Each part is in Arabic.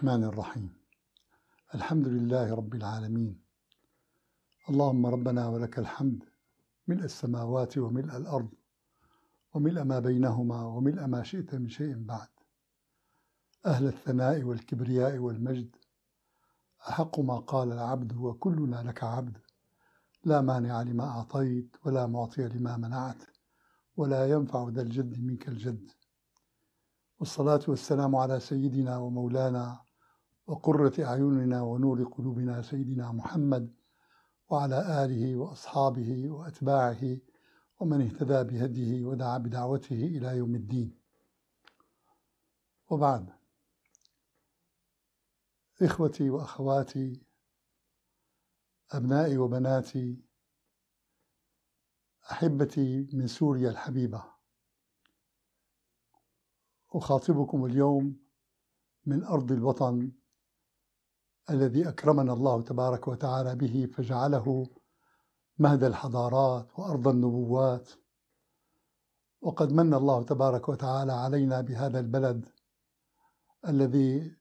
الرحمن الرحيم الحمد لله رب العالمين اللهم ربنا ولك الحمد ملء السماوات وملء الأرض وملء ما بينهما وملء ما شئت من شيء بعد أهل الثناء والكبرياء والمجد أحق ما قال العبد وكلنا لك عبد لا مانع لما أعطيت ولا معطي لما منعت ولا ينفع ذا الجد منك الجد والصلاة والسلام على سيدنا ومولانا وقرة أعيننا ونور قلوبنا سيدنا محمد وعلى آله وأصحابه وأتباعه ومن اهتدى بهديه ودعا بدعوته إلى يوم الدين وبعد إخوتي وأخواتي أبنائي وبناتي أحبتي من سوريا الحبيبة أخاطبكم اليوم من أرض الوطن الذي أكرمنا الله تبارك وتعالى به فجعله مهد الحضارات وأرض النبوات وقد من الله تبارك وتعالى علينا بهذا البلد الذي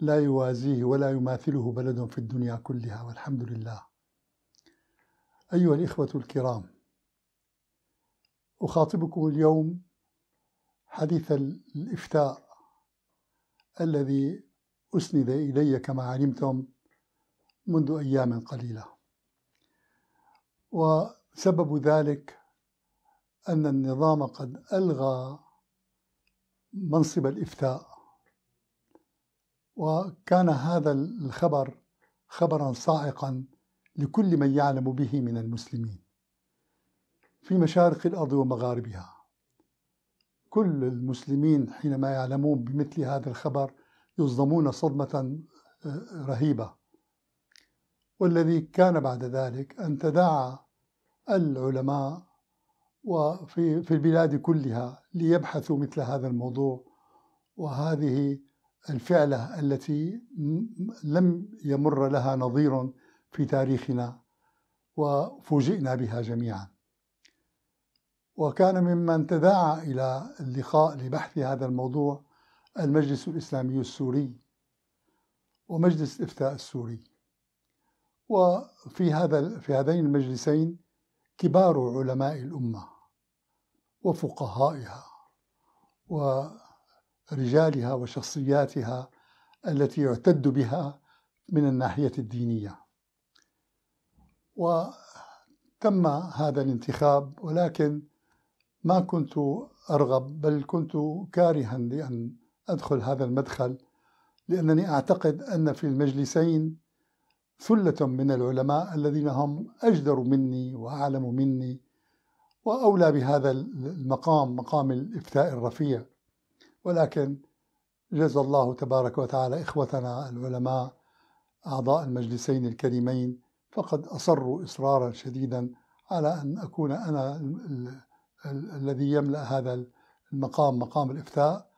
لا يوازيه ولا يماثله بلد في الدنيا كلها والحمد لله أيها الإخوة الكرام أخاطبكم اليوم حديث الإفتاء الذي أسند إلي كما علمتم منذ أيام قليلة وسبب ذلك أن النظام قد ألغى منصب الإفتاء وكان هذا الخبر خبرا صاعقا لكل من يعلم به من المسلمين في مشارق الأرض ومغاربها كل المسلمين حينما يعلمون بمثل هذا الخبر يصدمون صدمة آه، رهيبة والذي كان بعد ذلك أن تداعى العلماء وفي في البلاد كلها ليبحثوا مثل هذا الموضوع وهذه الفعلة التي لم يمر لها نظير في تاريخنا وفوجئنا بها جميعا وكان ممن تداعى إلى اللقاء لبحث هذا الموضوع المجلس الإسلامي السوري ومجلس الإفتاء السوري وفي هذا في هذين المجلسين كبار علماء الأمة وفقهائها ورجالها وشخصياتها التي يعتد بها من الناحية الدينية وتم هذا الانتخاب ولكن ما كنت أرغب بل كنت كارها لأن أدخل هذا المدخل لأنني أعتقد أن في المجلسين ثلة من العلماء الذين هم أجدر مني وأعلم مني وأولى بهذا المقام مقام الإفتاء الرفيع ولكن جزى الله تبارك وتعالى إخوتنا العلماء أعضاء المجلسين الكريمين فقد أصروا إصرارا شديدا على أن أكون أنا الذي يملأ هذا المقام مقام الإفتاء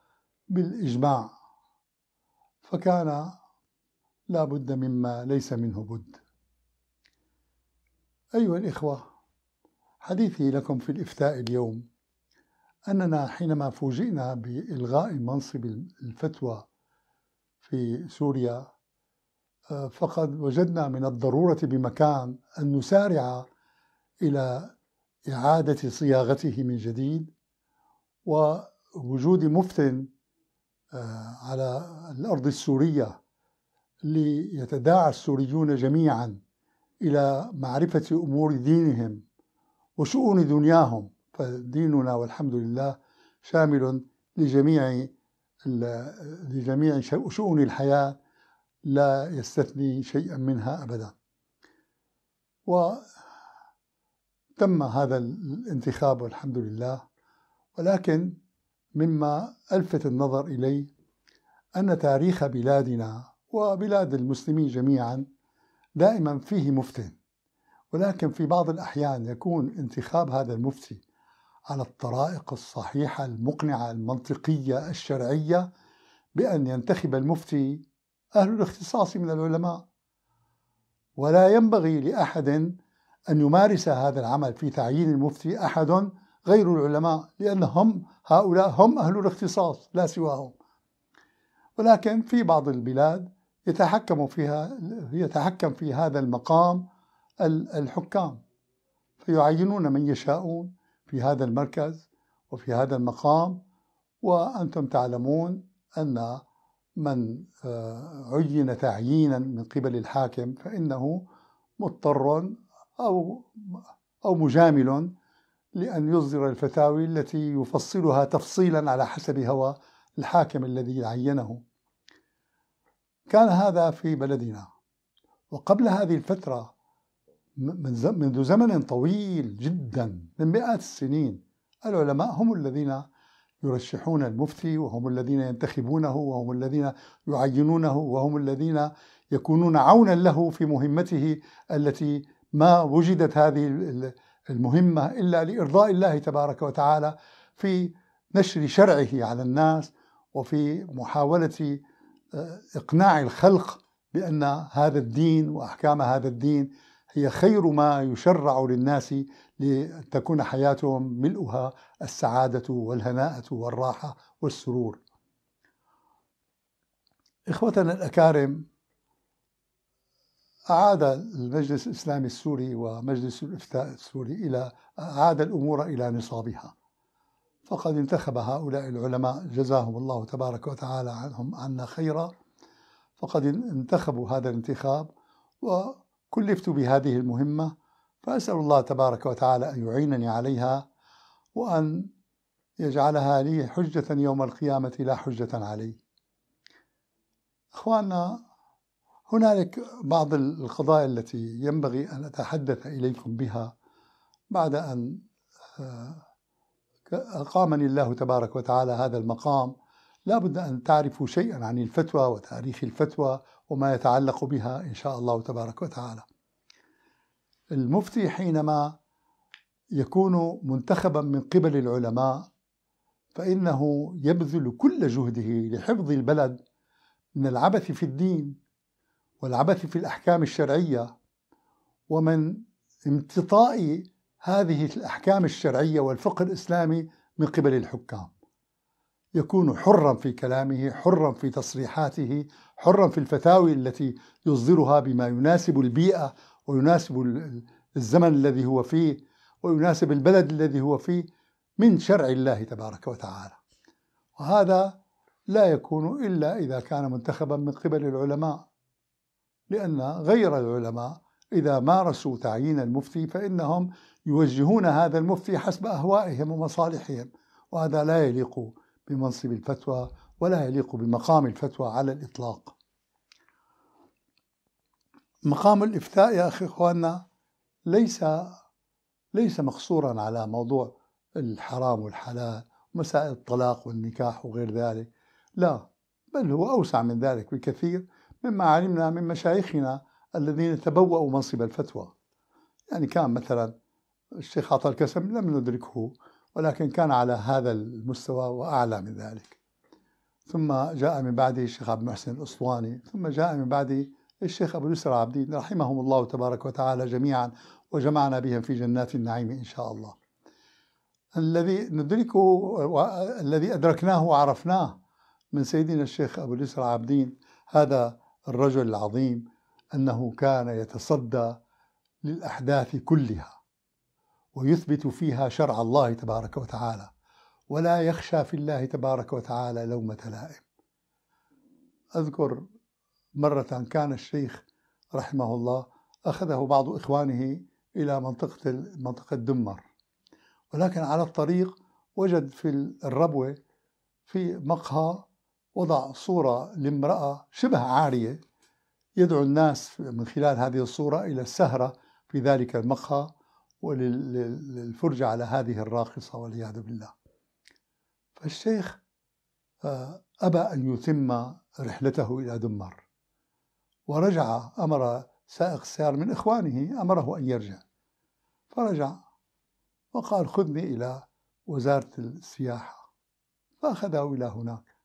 بالإجماع فكان لا بد مما ليس منه بد أيها الإخوة حديثي لكم في الإفتاء اليوم أننا حينما فوجئنا بإلغاء منصب الفتوى في سوريا آه، فقد وجدنا من الضرورة بمكان أن نسارع إلى إعادة صياغته من جديد ووجود مفتن آه، على الأرض السورية ليتداعى السوريون جميعا إلى معرفة أمور دينهم وشؤون دنياهم فديننا والحمد لله شامل لجميع لجميع شؤون الحياة لا يستثني شيئا منها أبدا وتم هذا الانتخاب والحمد لله ولكن مما ألفت النظر إليه أن تاريخ بلادنا وبلاد المسلمين جميعا دائما فيه مفتن ولكن في بعض الأحيان يكون انتخاب هذا المفتي على الطرائق الصحيحة المقنعة المنطقية الشرعية بأن ينتخب المفتي أهل الاختصاص من العلماء ولا ينبغي لأحد أن يمارس هذا العمل في تعيين المفتي أحد غير العلماء لأن هم هؤلاء هم أهل الاختصاص لا سواهم ولكن في بعض البلاد يتحكم فيها يتحكم في هذا المقام الحكام فيعينون من يشاءون في هذا المركز وفي هذا المقام وأنتم تعلمون أن من آه، عين تعيينا من قبل الحاكم فإنه مضطر أو أو مجامل لأن يصدر الفتاوي التي يفصلها تفصيلا على حسب هوى الحاكم الذي عينه كان هذا في بلدنا وقبل هذه الفترة منذ زمن طويل جدا من مئات السنين العلماء هم الذين يرشحون المفتي وهم الذين ينتخبونه وهم الذين يعينونه وهم الذين يكونون عونا له في مهمته التي ما وجدت هذه المهمة إلا لإرضاء الله تبارك وتعالى في نشر شرعه على الناس وفي محاولة آه، إقناع الخلق بأن هذا الدين وأحكام هذا الدين هي خير ما يشرع للناس لتكون حياتهم ملؤها السعادة والهناءة والراحة والسرور إخوتنا الأكارم أعاد المجلس الإسلامي السوري ومجلس الإفتاء السوري إلى أعاد الأمور إلى نصابها فقد انتخب هؤلاء العلماء جزاهم الله تبارك وتعالى عنهم عنا خيرا فقد انتخبوا هذا الانتخاب وكلفت بهذه المهمة فأسأل الله تبارك وتعالى أن يعينني عليها وأن يجعلها لي حجة يوم القيامة لا حجة علي أخواننا هنالك بعض القضايا التي ينبغي أن أتحدث إليكم بها بعد أن آه، أقامني الله تبارك وتعالى هذا المقام لا بد أن تعرفوا شيئا عن الفتوى وتاريخ الفتوى وما يتعلق بها إن شاء الله تبارك وتعالى المفتي حينما يكون منتخبا من قبل العلماء فإنه يبذل كل جهده لحفظ البلد من العبث في الدين والعبث في الأحكام الشرعية ومن امتطاء هذه الأحكام الشرعية والفقه الإسلامي من قبل الحكام يكون حرا في كلامه حرا في تصريحاته حرا في الفتاوي التي يصدرها بما يناسب البيئة ويناسب الزمن الذي هو فيه ويناسب البلد الذي هو فيه من شرع الله تبارك وتعالى وهذا لا يكون إلا إذا كان منتخبا من قبل العلماء لأن غير العلماء إذا مارسوا تعيين المفتي فإنهم يوجهون هذا المفتي حسب أهوائهم ومصالحهم وهذا لا يليق بمنصب الفتوى ولا يليق بمقام الفتوى على الإطلاق مقام الإفتاء يا أخي إخواننا ليس ليس مقصورا على موضوع الحرام والحلال مسائل الطلاق والنكاح وغير ذلك لا بل هو أوسع من ذلك بكثير مما علمنا من مشايخنا الذين تبوأوا منصب الفتوى يعني كان مثلا الشيخ عطا الكسم لم ندركه ولكن كان على هذا المستوى وأعلى من ذلك ثم جاء من بعده الشيخ عبد المحسن الأسطواني ثم جاء من بعده الشيخ أبو يسر عبدين رحمهم الله تبارك وتعالى جميعا وجمعنا بهم في جنات النعيم إن شاء الله الذي ندركه والذي أدركناه وعرفناه من سيدنا الشيخ أبو اليسر عابدين هذا الرجل العظيم أنه كان يتصدى للأحداث كلها ويثبت فيها شرع الله تبارك وتعالى ولا يخشى في الله تبارك وتعالى لومة لائم أذكر مرة كان الشيخ رحمه الله أخذه بعض إخوانه إلى منطقة منطقة دمر ولكن على الطريق وجد في الربوة في مقهى وضع صورة لامرأة شبه عارية يدعو الناس من خلال هذه الصورة إلى السهرة في ذلك المقهى وللفرجة على هذه الراقصة والعياذ بالله فالشيخ آه، أبى أن يتم رحلته إلى دمار ورجع أمر سائق السيارة من إخوانه أمره أن يرجع فرجع وقال خذني إلى وزارة السياحة فأخذه إلى هناك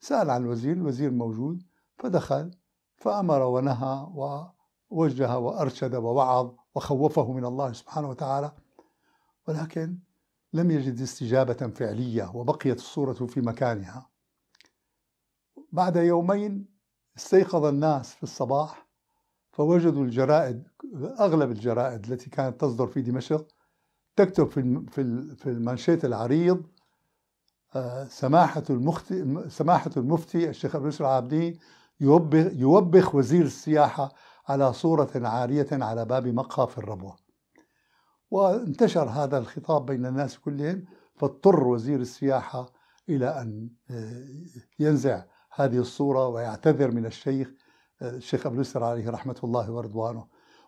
سأل عن الوزير الوزير موجود فدخل فأمر ونهى ووجه وأرشد ووعظ وخوفه من الله سبحانه وتعالى ولكن لم يجد استجابة فعلية وبقيت الصورة في مكانها بعد يومين استيقظ الناس في الصباح فوجدوا الجرائد أغلب الجرائد التي كانت تصدر في دمشق تكتب في في المنشيت العريض آه، سماحة المختي سماحة المفتي الشيخ أبو يوسف العابدين يوبخ وزير السياحة على صورة عارية على باب مقهى في الربوة وانتشر هذا الخطاب بين الناس كلهم فاضطر وزير السياحة إلى أن آه، ينزع هذه الصورة ويعتذر من الشيخ آه، الشيخ أبو اليسر عليه رحمة الله ورضوانه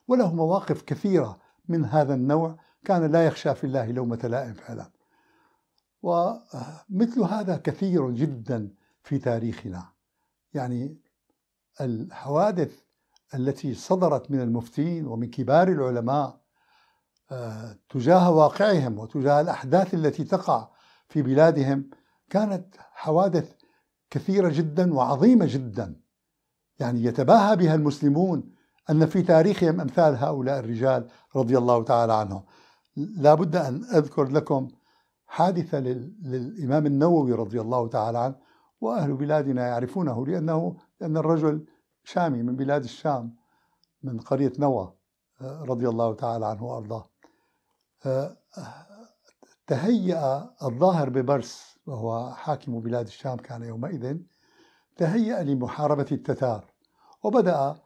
وله مواقف كثيرة من هذا النوع كان لا يخشى في الله لومة لائم فعلا ومثل هذا كثير جدا في تاريخنا يعني الحوادث التي صدرت من المفتين ومن كبار العلماء آه، تجاه واقعهم وتجاه الأحداث التي تقع في بلادهم كانت حوادث كثيرة جدا وعظيمة جدا يعني يتباهى بها المسلمون أن في تاريخهم أمثال هؤلاء الرجال رضي الله تعالى عنهم لا بد أن أذكر لكم حادثة للإمام النووي رضي الله تعالى عنه وأهل بلادنا يعرفونه لأنه لأن الرجل شامي من بلاد الشام من قرية نوى آه، رضي الله تعالى عنه وأرضاه آه، تهيأ الظاهر ببرس وهو حاكم بلاد الشام كان يومئذ تهيأ لمحاربة التتار وبدأ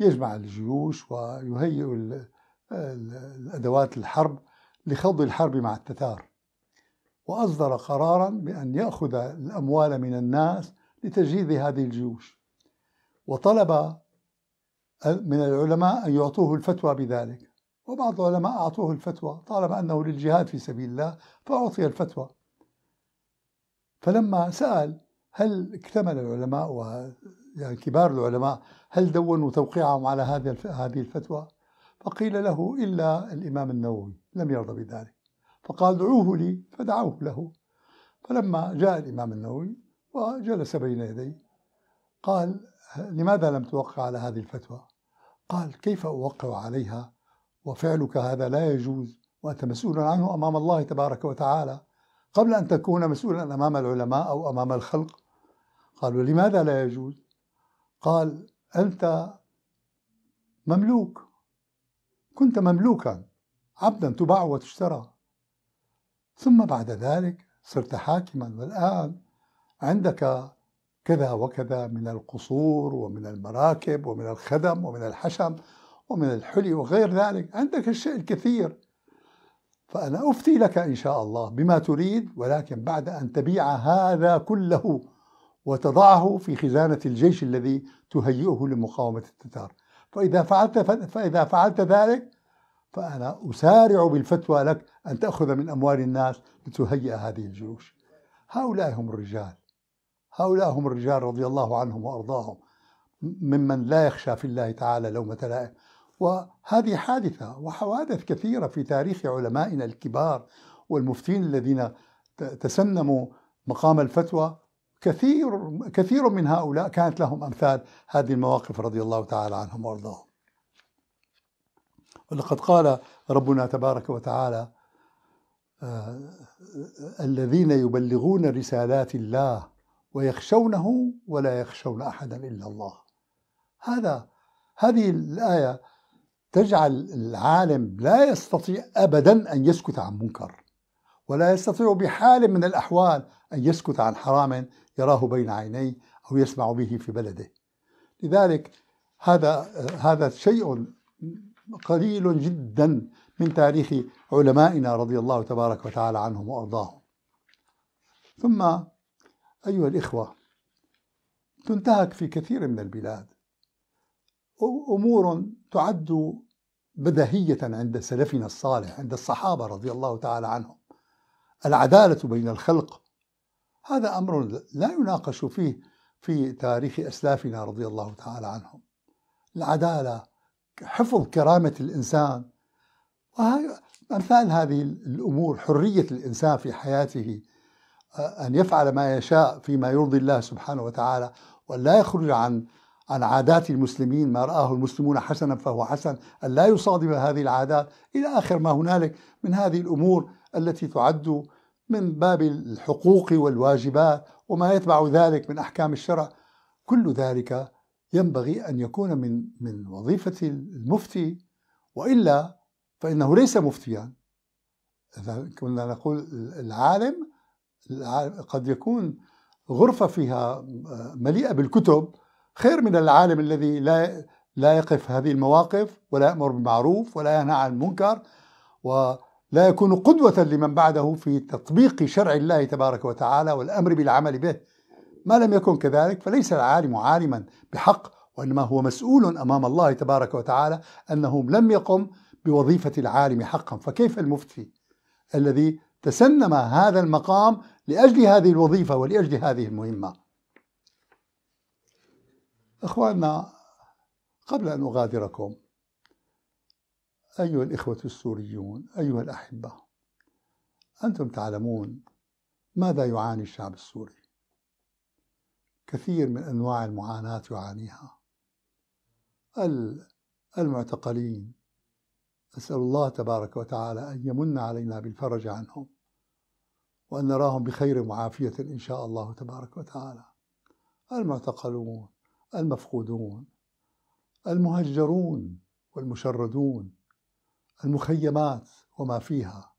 يجمع الجيوش ويهيئ الأدوات الحرب لخوض الحرب مع التتار وأصدر قرارا بأن يأخذ الأموال من الناس لتجهيز هذه الجيوش وطلب من العلماء أن يعطوه الفتوى بذلك وبعض العلماء أعطوه الفتوى طالما أنه للجهاد في سبيل الله فأعطي الفتوى فلما سأل هل اكتمل العلماء و يعني كبار العلماء هل دونوا توقيعهم على هذه هذه الفتوى؟ فقيل له إلا الإمام النووي لم يرضى بذلك فقال دعوه لي فدعوه له فلما جاء الإمام النووي وجلس بين يديه قال لماذا لم توقع على هذه الفتوى قال كيف أوقع عليها وفعلك هذا لا يجوز وأنت مسؤول عنه أمام الله تبارك وتعالى قبل أن تكون مسؤولا أمام العلماء أو أمام الخلق قالوا لماذا لا يجوز قال أنت مملوك كنت مملوكا عبدا تباع وتشترى ثم بعد ذلك صرت حاكما والآن عندك كذا وكذا من القصور ومن المراكب ومن الخدم ومن الحشم ومن الحلي وغير ذلك عندك الشيء الكثير فأنا أفتي لك إن شاء الله بما تريد ولكن بعد أن تبيع هذا كله وتضعه في خزانة الجيش الذي تهيئه لمقاومة التتار فإذا فعلت, فإذا فعلت ذلك فأنا أسارع بالفتوى لك أن تأخذ من أموال الناس لتهيئ هذه الجيوش هؤلاء هم الرجال هؤلاء هم الرجال رضي الله عنهم وأرضاهم ممن لا يخشى في الله تعالى لومة لائم وهذه حادثة وحوادث كثيرة في تاريخ علمائنا الكبار والمفتين الذين تسنموا مقام الفتوى كثير كثير من هؤلاء كانت لهم امثال هذه المواقف رضي الله تعالى عنهم وارضاهم. ولقد قال ربنا تبارك وتعالى آه، الذين يبلغون رسالات الله ويخشونه ولا يخشون احدا الا الله هذا هذه الايه تجعل العالم لا يستطيع ابدا ان يسكت عن منكر ولا يستطيع بحال من الاحوال ان يسكت عن حرام يراه بين عينيه او يسمع به في بلده لذلك هذا هذا شيء قليل جدا من تاريخ علمائنا رضي الله تبارك وتعالى عنهم وارضاهم ثم أيها الإخوة تنتهك في كثير من البلاد أمور تعد بدهية عند سلفنا الصالح عند الصحابة رضي الله تعالى عنهم العدالة بين الخلق هذا أمر لا يناقش فيه في تاريخ أسلافنا رضي الله تعالى عنهم العدالة حفظ كرامة الإنسان وهي أمثال هذه الأمور حرية الإنسان في حياته أن يفعل ما يشاء فيما يرضي الله سبحانه وتعالى وأن لا يخرج عن عن عادات المسلمين ما رآه المسلمون حسنا فهو حسن أن لا يصادم هذه العادات إلى آخر ما هنالك من هذه الأمور التي تعد من باب الحقوق والواجبات وما يتبع ذلك من أحكام الشرع كل ذلك ينبغي أن يكون من من وظيفة المفتي وإلا فإنه ليس مفتيا إذا كنا نقول العالم قد يكون غرفة فيها آه، مليئة بالكتب خير من العالم الذي لا لا يقف هذه المواقف ولا يأمر بالمعروف ولا ينهى عن المنكر ولا يكون قدوة لمن بعده في تطبيق شرع الله تبارك وتعالى والأمر بالعمل به ما لم يكن كذلك فليس العالم عالما بحق وإنما هو مسؤول أمام الله تبارك وتعالى أنه لم يقم بوظيفة العالم حقا فكيف المفتي الذي تسنم هذا المقام لأجل هذه الوظيفة ولأجل هذه المهمة إخواننا قبل أن أغادركم أيها الإخوة السوريون أيها الأحبة أنتم تعلمون ماذا يعاني الشعب السوري كثير من أنواع المعاناة يعانيها المعتقلين أسأل الله تبارك وتعالى أن يمن علينا بالفرج عنهم وأن نراهم بخير وعافية إن شاء الله تبارك وتعالى المعتقلون المفقودون المهجرون والمشردون المخيمات وما فيها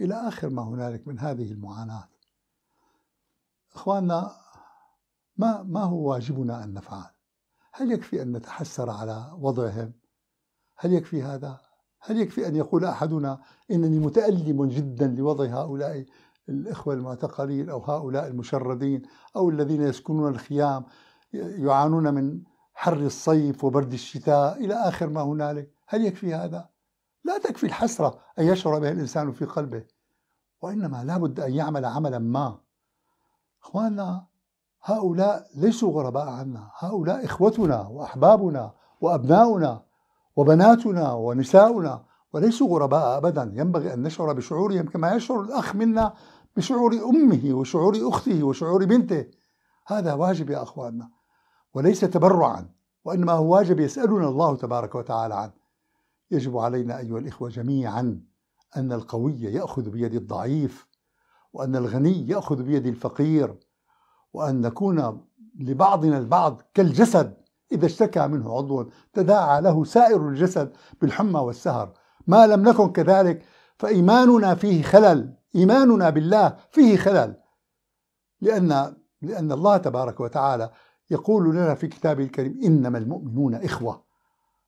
إلى آخر ما هنالك من هذه المعاناة إخواننا ما, ما هو واجبنا أن نفعل هل يكفي أن نتحسر على وضعهم هل يكفي هذا هل يكفي أن يقول أحدنا إنني متألم جدا لوضع هؤلاء الإخوة المعتقلين أو هؤلاء المشردين أو الذين يسكنون الخيام يعانون من حر الصيف وبرد الشتاء إلى آخر ما هنالك هل يكفي هذا؟ لا تكفي الحسرة أن يشعر بها الإنسان في قلبه وإنما لابد أن يعمل عملا ما أخواننا هؤلاء ليسوا غرباء عنا هؤلاء إخوتنا وأحبابنا وأبناؤنا وبناتنا ونساؤنا وليسوا غرباء أبدا ينبغي أن نشعر بشعورهم كما يشعر الأخ منا بشعور أمه وشعور أخته وشعور بنته هذا واجب يا أخواننا وليس تبرعا وإنما هو واجب يسألنا الله تبارك وتعالى عنه يجب علينا أيها الإخوة جميعا أن القوي يأخذ بيد الضعيف وأن الغني يأخذ بيد الفقير وأن نكون لبعضنا البعض كالجسد إذا اشتكى منه عضو تداعى له سائر الجسد بالحمى والسهر ما لم نكن كذلك فإيماننا فيه خلل إيماننا بالله فيه خلل لأن لأن الله تبارك وتعالى يقول لنا في كتابه الكريم إنما المؤمنون إخوة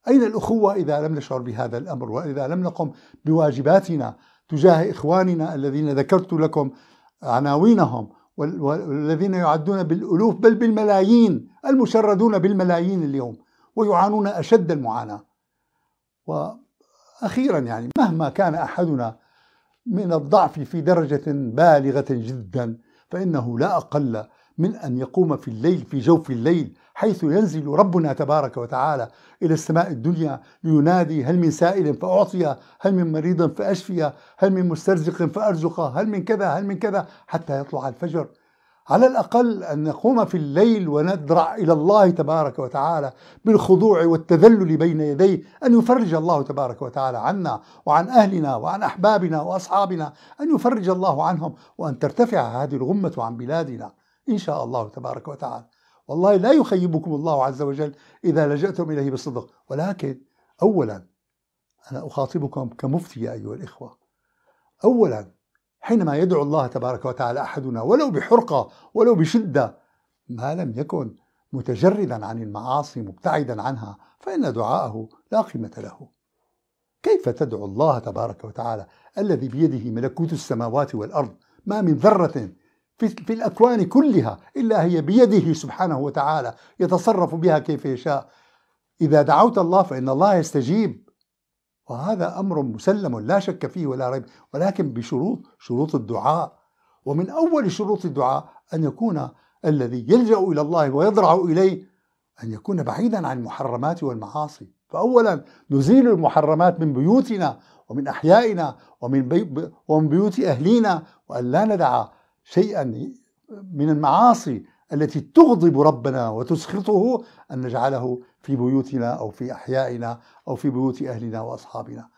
أين الأخوة إذا لم نشعر بهذا الأمر وإذا لم نقم بواجباتنا تجاه إخواننا الذين ذكرت لكم عناوينهم والذين يعدون بالألوف بل بالملايين المشردون بالملايين اليوم ويعانون أشد المعاناة وأخيرا يعني مهما كان أحدنا من الضعف في درجة بالغة جدا فإنه لا أقل من أن يقوم في الليل في جوف الليل حيث ينزل ربنا تبارك وتعالى إلى السماء الدنيا لينادي هل من سائل فأعطيه هل من مريض فأشفيه هل من مسترزق فأرزقه هل من كذا هل من كذا حتى يطلع الفجر على الأقل أن نقوم في الليل وندرع إلى الله تبارك وتعالى بالخضوع والتذلل بين يديه أن يفرج الله تبارك وتعالى عنا وعن أهلنا وعن أحبابنا وأصحابنا أن يفرج الله عنهم وأن ترتفع هذه الغمة عن بلادنا إن شاء الله تبارك وتعالى والله لا يخيبكم الله عز وجل إذا لجأتم إليه بالصدق ولكن أولا أنا أخاطبكم كمفتي يا أيها الإخوة أولا حينما يدعو الله تبارك وتعالى أحدنا ولو بحرقة ولو بشدة ما لم يكن متجردا عن المعاصي مبتعدا عنها فإن دعاءه لا قيمة له كيف تدعو الله تبارك وتعالى الذي بيده ملكوت السماوات والأرض ما من ذرة في, في الأكوان كلها إلا هي بيده سبحانه وتعالى يتصرف بها كيف يشاء إذا دعوت الله فإن الله يستجيب وهذا أمر مسلم لا شك فيه ولا ريب ولكن بشروط شروط الدعاء ومن أول شروط الدعاء أن يكون الذي يلجأ إلى الله ويضرع إليه أن يكون بعيدا عن المحرمات والمعاصي فأولا نزيل المحرمات من بيوتنا ومن أحيائنا ومن, بي... ومن بيوت أهلينا وأن لا ندع شيئا من المعاصي التي تغضب ربنا وتسخطه أن نجعله في بيوتنا أو في أحيائنا أو في بيوت أهلنا وأصحابنا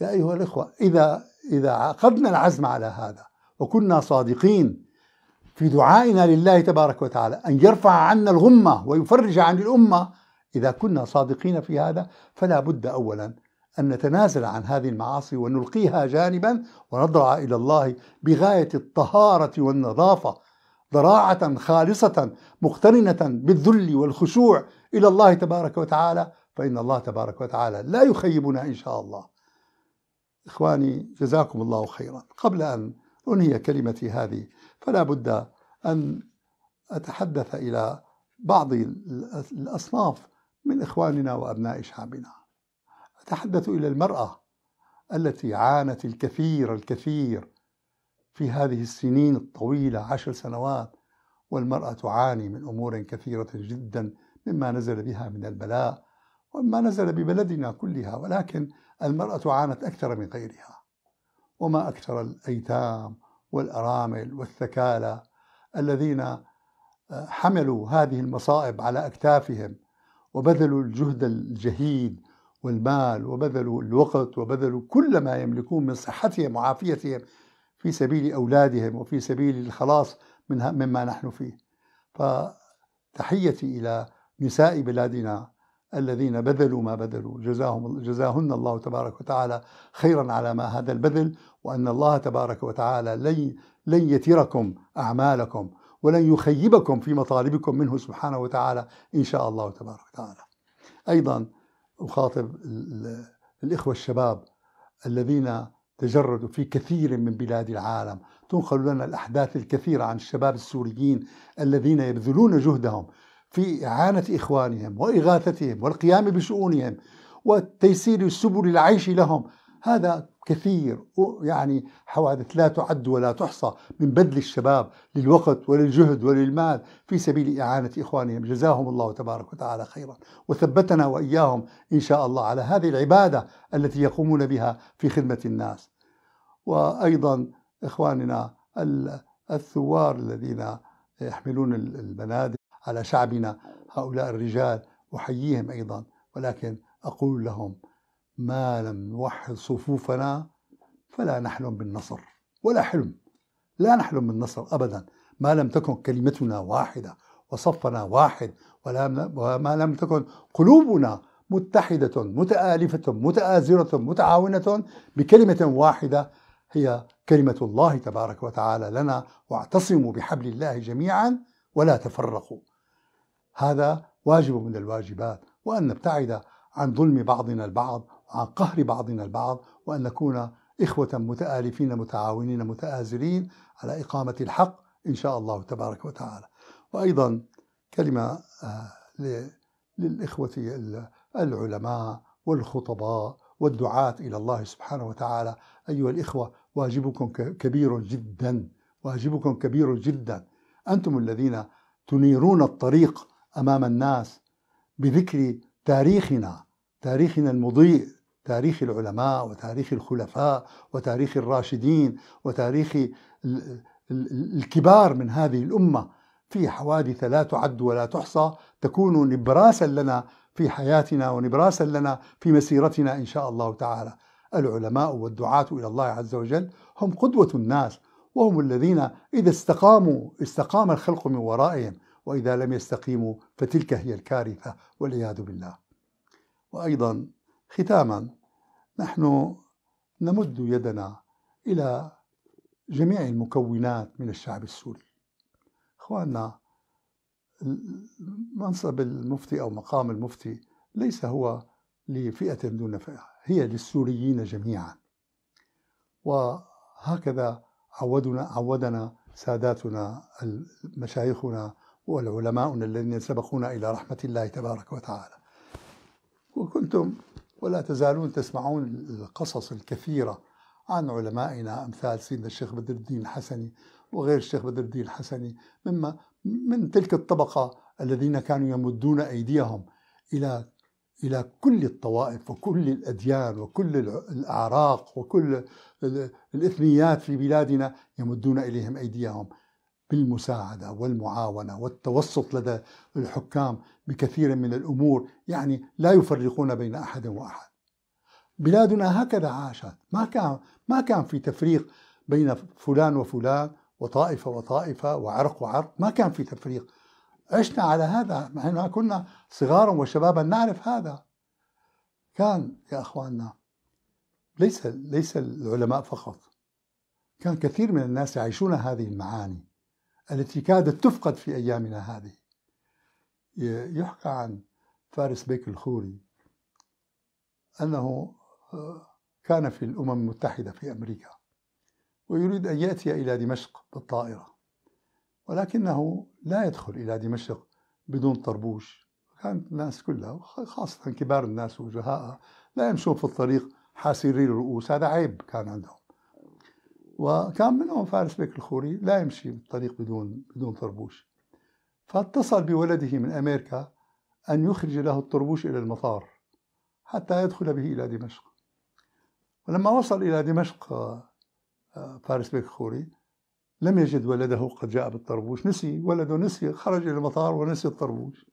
يا أيها الإخوة إذا, إذا عقدنا العزم على هذا وكنا صادقين في دعائنا لله تبارك وتعالى أن يرفع عنا الغمة ويفرج عن الأمة إذا كنا صادقين في هذا فلا بد أولا أن نتنازل عن هذه المعاصي ونلقيها جانبا ونضرع إلى الله بغاية الطهارة والنظافة ضراعة خالصة مقترنة بالذل والخشوع إلى الله تبارك وتعالى فإن الله تبارك وتعالى لا يخيبنا إن شاء الله إخواني جزاكم الله خيرا قبل أن أنهي كلمتي هذه فلا بد أن أتحدث إلى بعض الأصناف من إخواننا وأبناء شعبنا أتحدث إلى المرأة التي عانت الكثير الكثير في هذه السنين الطويلة عشر سنوات والمرأة تعاني من أمور كثيرة جدا مما نزل بها من البلاء وما نزل ببلدنا كلها ولكن المرأة عانت أكثر من غيرها وما أكثر الأيتام والأرامل والثكالى الذين آه، حملوا هذه المصائب على أكتافهم وبذلوا الجهد الجهيد والمال وبذلوا الوقت وبذلوا كل ما يملكون من صحتهم وعافيتهم في سبيل أولادهم وفي سبيل الخلاص من مما نحن فيه فتحيتي إلى نساء بلادنا الذين بذلوا ما بذلوا جزاهم جزاهن الله تبارك وتعالى خيرا على ما هذا البذل وأن الله تبارك وتعالى لن لن يتركم أعمالكم ولن يخيبكم في مطالبكم منه سبحانه وتعالى إن شاء الله تبارك وتعالى أيضا أخاطب الإخوة الشباب الذين تجرد في كثير من بلاد العالم تنقل لنا الأحداث الكثيرة عن الشباب السوريين الذين يبذلون جهدهم في إعانة إخوانهم وإغاثتهم والقيام بشؤونهم وتيسير سبل العيش لهم هذا كثير يعني حوادث لا تعد ولا تحصى من بذل الشباب للوقت وللجهد وللمال في سبيل إعانة إخوانهم جزاهم الله تبارك وتعالى خيرا وثبتنا وإياهم إن شاء الله على هذه العبادة التي يقومون بها في خدمة الناس وأيضا إخواننا الثوار الذين يحملون البنادق على شعبنا هؤلاء الرجال أحييهم أيضا ولكن أقول لهم ما لم نوحد صفوفنا فلا نحلم بالنصر ولا حلم لا نحلم بالنصر أبدا ما لم تكن كلمتنا واحدة وصفنا واحد ولا وما لم تكن قلوبنا متحدة متآلفة متآزرة متعاونة بكلمة واحدة هي كلمة الله تبارك وتعالى لنا واعتصموا بحبل الله جميعا ولا تفرقوا هذا واجب من الواجبات وأن نبتعد عن ظلم بعضنا البعض عن قهر بعضنا البعض وأن نكون إخوة متآلفين متعاونين متآزرين على إقامة الحق إن شاء الله تبارك وتعالى وأيضا كلمة آه، للإخوة العلماء والخطباء والدعاة إلى الله سبحانه وتعالى أيها الإخوة واجبكم كبير جدا واجبكم كبير جدا أنتم الذين تنيرون الطريق أمام الناس بذكر تاريخنا تاريخنا المضيء تاريخ العلماء وتاريخ الخلفاء وتاريخ الراشدين وتاريخ الكبار من هذه الامه في حوادث لا تعد ولا تحصى تكون نبراسا لنا في حياتنا ونبراسا لنا في مسيرتنا ان شاء الله تعالى. العلماء والدعاة الى الله عز وجل هم قدوة الناس وهم الذين اذا استقاموا استقام الخلق من ورائهم واذا لم يستقيموا فتلك هي الكارثة والعياذ بالله. وايضا ختاما نحن نمد يدنا إلى جميع المكونات من الشعب السوري إخواننا منصب المفتي أو مقام المفتي ليس هو لفئة دون فئة هي للسوريين جميعا وهكذا عودنا عودنا ساداتنا مشايخنا والعلماء الذين سبقونا إلى رحمة الله تبارك وتعالى وكنتم ولا تزالون تسمعون القصص الكثيرة عن علمائنا أمثال سيدنا الشيخ بدر الدين الحسني وغير الشيخ بدر الدين الحسني مما من تلك الطبقة الذين كانوا يمدون أيديهم إلى إلى كل الطوائف وكل الأديان وكل الأعراق وكل الإثنيات في بلادنا يمدون إليهم أيديهم بالمساعدة والمعاونة والتوسط لدى الحكام بكثير من الأمور يعني لا يفرقون بين أحد وأحد بلادنا هكذا عاشت ما كان ما كان في تفريق بين فلان وفلان وطائفة وطائفة وعرق وعرق ما كان في تفريق عشنا على هذا نحن كنا صغارا وشبابا نعرف هذا كان يا أخواننا ليس ليس العلماء فقط كان كثير من الناس يعيشون هذه المعاني التي كادت تفقد في أيامنا هذه يحكى عن فارس بيك الخوري أنه آه، كان في الأمم المتحدة في أمريكا ويريد أن يأتي إلى دمشق بالطائرة ولكنه لا يدخل إلى دمشق بدون طربوش كانت الناس كلها خاصة كبار الناس وجهاء لا يمشون في الطريق حاسري الرؤوس هذا عيب كان عندهم وكان منهم فارس بيك الخوري لا يمشي بالطريق بدون بدون طربوش فاتصل بولده من أمريكا أن يخرج له الطربوش إلى المطار حتى يدخل به إلى دمشق ولما وصل إلى دمشق آه، فارس بيك خوري لم يجد ولده قد جاء بالطربوش نسي ولده نسي خرج إلى المطار ونسي الطربوش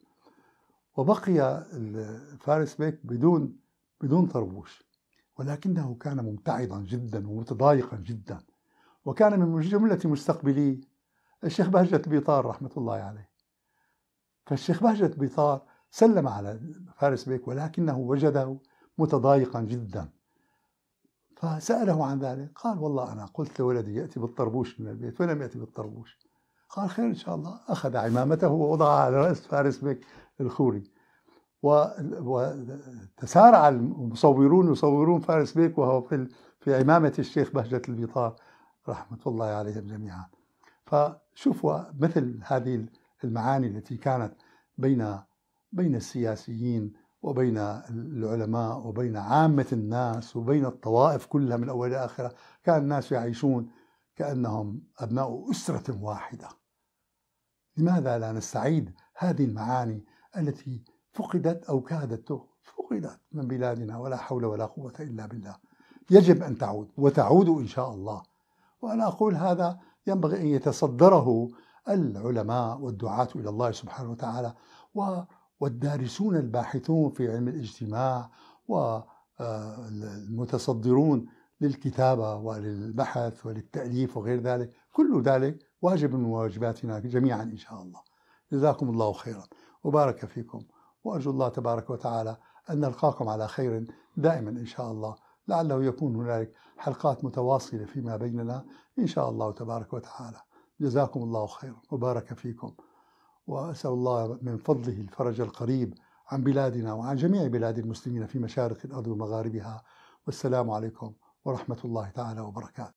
وبقي فارس بيك بدون بدون طربوش ولكنه كان ممتعضا جدا ومتضايقا جدا وكان من جملة مستقبليه الشيخ بهجة بيطار رحمة الله عليه فالشيخ بهجت بيطار سلم على فارس بيك ولكنه وجده متضايقا جدا فسأله عن ذلك قال والله أنا قلت لولدي يأتي بالطربوش من البيت ولم يأتي بالطربوش قال خير إن شاء الله أخذ عمامته ووضعها على رأس فارس بيك الخوري وتسارع المصورون يصورون فارس بيك وهو في في عمامة الشيخ بهجة البيطار رحمة الله عليهم جميعا فشوفوا مثل هذه المعاني التي كانت بين بين السياسيين وبين العلماء وبين عامة الناس وبين الطوائف كلها من أول إلى آخرة كان الناس يعيشون كأنهم أبناء أسرة واحدة لماذا لا نستعيد هذه المعاني التي فقدت أو كادت فقدت من بلادنا ولا حول ولا قوة إلا بالله يجب أن تعود وتعود إن شاء الله وأنا أقول هذا ينبغي أن يتصدره العلماء والدعاة إلى الله سبحانه وتعالى والدارسون الباحثون في علم الاجتماع والمتصدرون للكتابة وللبحث وللتأليف وغير ذلك كل ذلك واجب من واجباتنا جميعا إن شاء الله جزاكم الله خيرا وبارك فيكم وأرجو الله تبارك وتعالى أن نلقاكم على خير دائما إن شاء الله لعله يكون هنالك حلقات متواصلة فيما بيننا إن شاء الله تبارك وتعالى جزاكم الله خيرا وبارك فيكم وأسأل الله من فضله الفرج القريب عن بلادنا وعن جميع بلاد المسلمين في مشارق الأرض ومغاربها والسلام عليكم ورحمة الله تعالى وبركاته